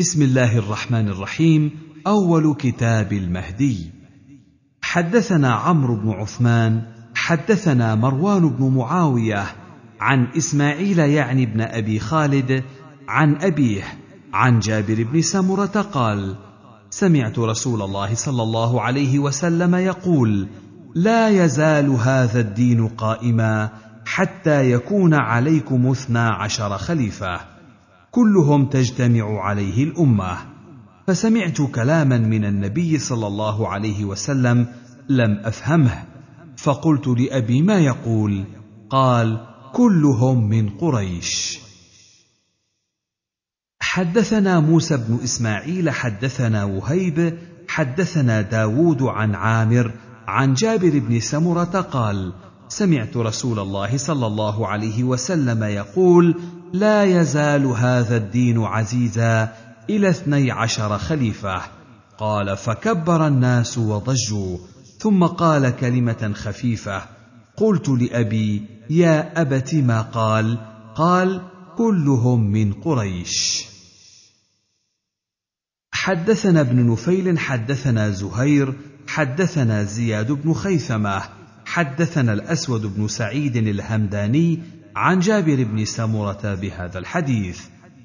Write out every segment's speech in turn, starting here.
بسم الله الرحمن الرحيم اول كتاب المهدي حدثنا عمرو بن عثمان حدثنا مروان بن معاويه عن اسماعيل يعني بن ابي خالد عن ابيه عن جابر بن سمره قال سمعت رسول الله صلى الله عليه وسلم يقول لا يزال هذا الدين قائما حتى يكون عليكم اثنا عشر خليفه كلهم تجتمع عليه الامه فسمعت كلاما من النبي صلى الله عليه وسلم لم افهمه فقلت لابي ما يقول قال كلهم من قريش حدثنا موسى بن اسماعيل حدثنا وهيب حدثنا داود عن عامر عن جابر بن سمره قال سمعت رسول الله صلى الله عليه وسلم يقول لا يزال هذا الدين عزيزا الى اثني عشر خليفه قال فكبر الناس وضجوا ثم قال كلمه خفيفه قلت لابي يا ابت ما قال قال كلهم من قريش حدثنا ابن نفيل حدثنا زهير حدثنا زياد بن خيثمه حدثنا الاسود بن سعيد الهمداني عن جابر بن سمره بهذا الحديث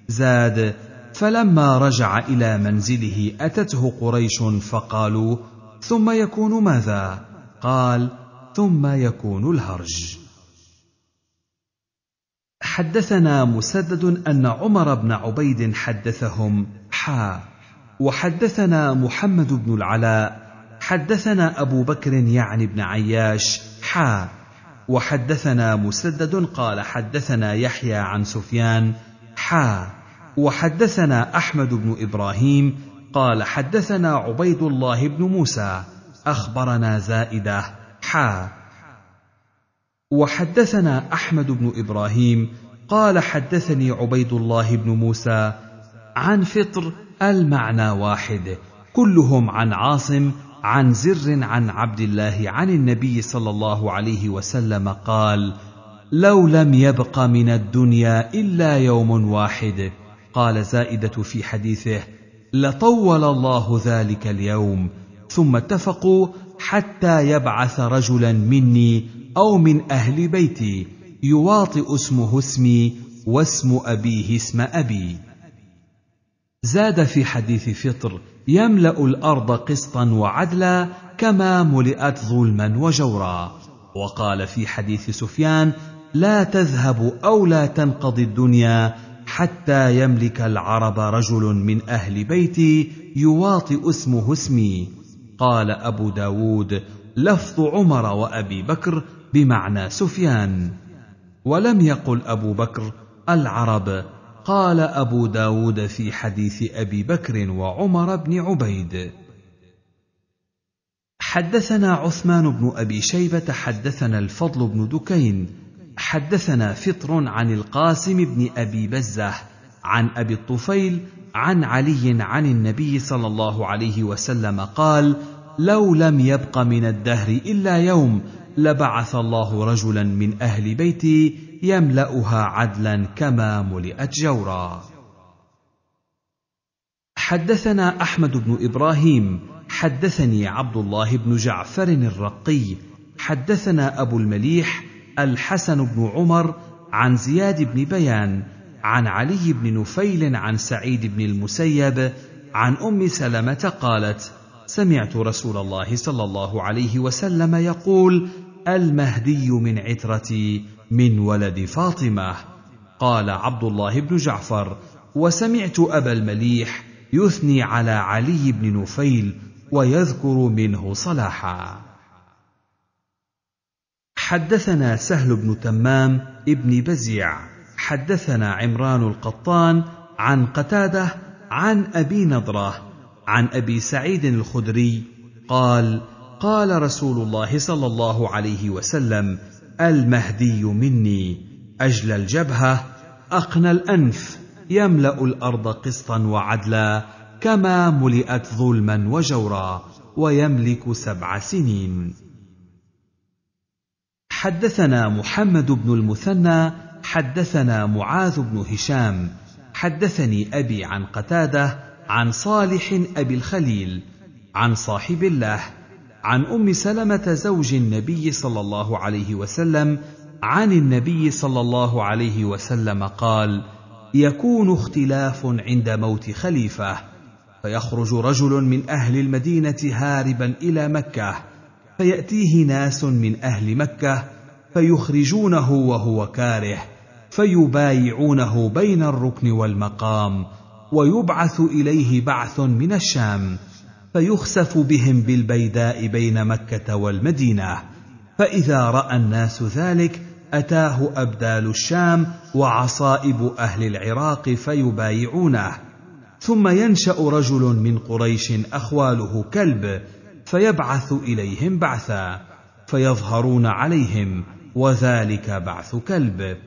زاد فلما رجع الى منزله اتته قريش فقالوا ثم يكون ماذا قال ثم يكون الهرج حدثنا مسدد ان عمر بن عبيد حدثهم حا وحدثنا محمد بن العلاء حدثنا ابو بكر يعني بن عياش حا وحدثنا مسدد قال حدثنا يحيى عن سفيان حا وحدثنا احمد بن ابراهيم قال حدثنا عبيد الله بن موسى اخبرنا زائده حا وحدثنا احمد بن ابراهيم قال حدثني عبيد الله بن موسى عن فطر المعنى واحد كلهم عن عاصم عن زر عن عبد الله عن النبي صلى الله عليه وسلم قال لو لم يبق من الدنيا الا يوم واحد قال زائده في حديثه لطول الله ذلك اليوم ثم اتفقوا حتى يبعث رجلا مني او من اهل بيتي يواطئ اسمه اسمي واسم ابيه اسم ابي زاد في حديث فطر يملا الارض قسطا وعدلا كما ملئت ظلما وجورا وقال في حديث سفيان لا تذهب او لا تنقضي الدنيا حتى يملك العرب رجل من اهل بيتي يواطئ اسمه اسمي قال ابو داود لفظ عمر وابي بكر بمعنى سفيان ولم يقل ابو بكر العرب قال أبو داود في حديث أبي بكر وعمر بن عبيد حدثنا عثمان بن أبي شيبة حدثنا الفضل بن دكين حدثنا فطر عن القاسم بن أبي بزة عن أبي الطفيل عن علي عن النبي صلى الله عليه وسلم قال لو لم يبق من الدهر إلا يوم لبعث الله رجلا من اهل بيتي يملاها عدلا كما ملئت جورا حدثنا احمد بن ابراهيم حدثني عبد الله بن جعفر الرقي حدثنا ابو المليح الحسن بن عمر عن زياد بن بيان عن علي بن نفيل عن سعيد بن المسيب عن ام سلمه قالت سمعت رسول الله صلى الله عليه وسلم يقول المهدي من عترتي من ولد فاطمه قال عبد الله بن جعفر وسمعت ابا المليح يثني على علي بن نفيل ويذكر منه صلاحا حدثنا سهل بن تمام ابن بزيع حدثنا عمران القطان عن قتاده عن ابي نضره عن ابي سعيد الخدري قال قال رسول الله صلى الله عليه وسلم المهدي مني اجل الجبهه اقنى الانف يملا الارض قسطا وعدلا كما ملئت ظلما وجورا ويملك سبع سنين حدثنا محمد بن المثنى حدثنا معاذ بن هشام حدثني ابي عن قتاده عن صالح أبي الخليل عن صاحب الله عن أم سلمة زوج النبي صلى الله عليه وسلم عن النبي صلى الله عليه وسلم قال يكون اختلاف عند موت خليفه فيخرج رجل من اهل المدينه هاربا الى مكه فياتيه ناس من اهل مكه فيخرجونه وهو كاره فيبايعونه بين الركن والمقام ويبعث اليه بعث من الشام فيخسف بهم بالبيداء بين مكه والمدينه فاذا راى الناس ذلك اتاه ابدال الشام وعصائب اهل العراق فيبايعونه ثم ينشا رجل من قريش اخواله كلب فيبعث اليهم بعثا فيظهرون عليهم وذلك بعث كلب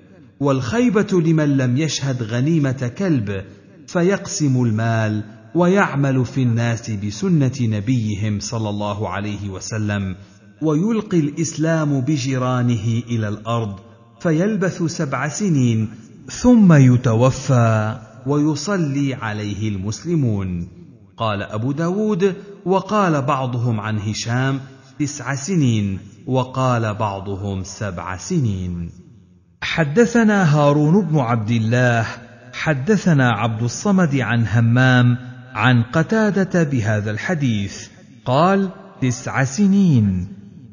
والخيبه لمن لم يشهد غنيمه كلب فيقسم المال ويعمل في الناس بسنه نبيهم صلى الله عليه وسلم ويلقي الاسلام بجيرانه الى الارض فيلبث سبع سنين ثم يتوفى ويصلي عليه المسلمون قال ابو داود وقال بعضهم عن هشام تسع سنين وقال بعضهم سبع سنين حدثنا هارون بن عبد الله حدثنا عبد الصمد عن همام عن قتاده بهذا الحديث قال تسع سنين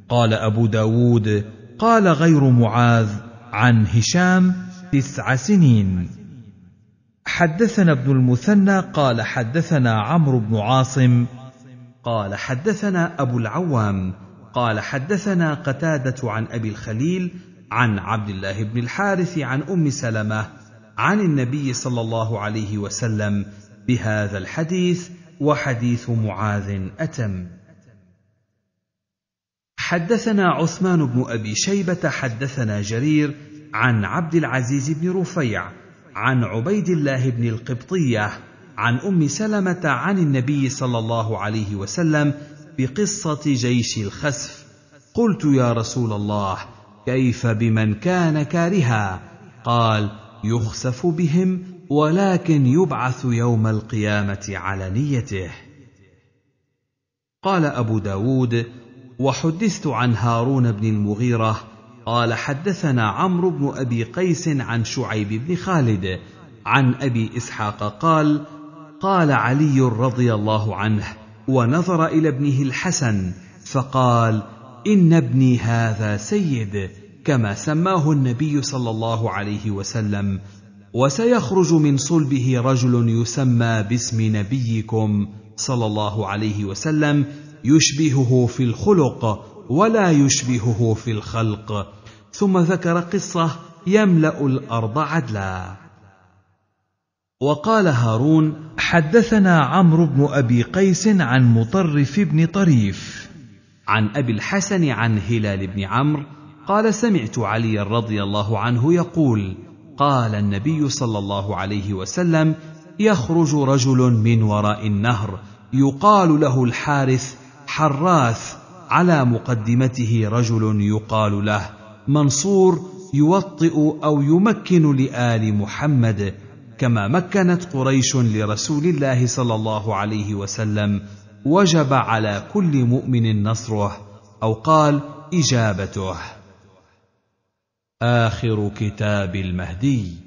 قال ابو داود قال غير معاذ عن هشام تسع سنين حدثنا ابن المثنى قال حدثنا عمرو بن عاصم قال حدثنا ابو العوام قال حدثنا قتاده عن ابي الخليل عن عبد الله بن الحارث عن ام سلمه عن النبي صلى الله عليه وسلم بهذا الحديث وحديث معاذ أتم. حدثنا عثمان بن أبي شيبة حدثنا جرير عن عبد العزيز بن رفيع عن عبيد الله بن القبطية عن أم سلمة عن النبي صلى الله عليه وسلم بقصة جيش الخسف قلت يا رسول الله كيف بمن كان كارها قال يخسف بهم ولكن يبعث يوم القيامه على نيته قال ابو داود وحدثت عن هارون بن المغيره قال حدثنا عمرو بن ابي قيس عن شعيب بن خالد عن ابي اسحاق قال قال علي رضي الله عنه ونظر الى ابنه الحسن فقال ان ابني هذا سيد كما سماه النبي صلى الله عليه وسلم وسيخرج من صلبه رجل يسمى باسم نبيكم صلى الله عليه وسلم يشبهه في الخلق ولا يشبهه في الخلق ثم ذكر قصه يملا الارض عدلا وقال هارون حدثنا عمرو بن ابي قيس عن مطرف بن طريف عن ابي الحسن عن هلال بن عمرو قال سمعت علي رضي الله عنه يقول قال النبي صلى الله عليه وسلم يخرج رجل من وراء النهر يقال له الحارث حراث على مقدمته رجل يقال له منصور يوطئ او يمكن لال محمد كما مكنت قريش لرسول الله صلى الله عليه وسلم وجب على كل مؤمن نصره او قال اجابته آخر كتاب المهدي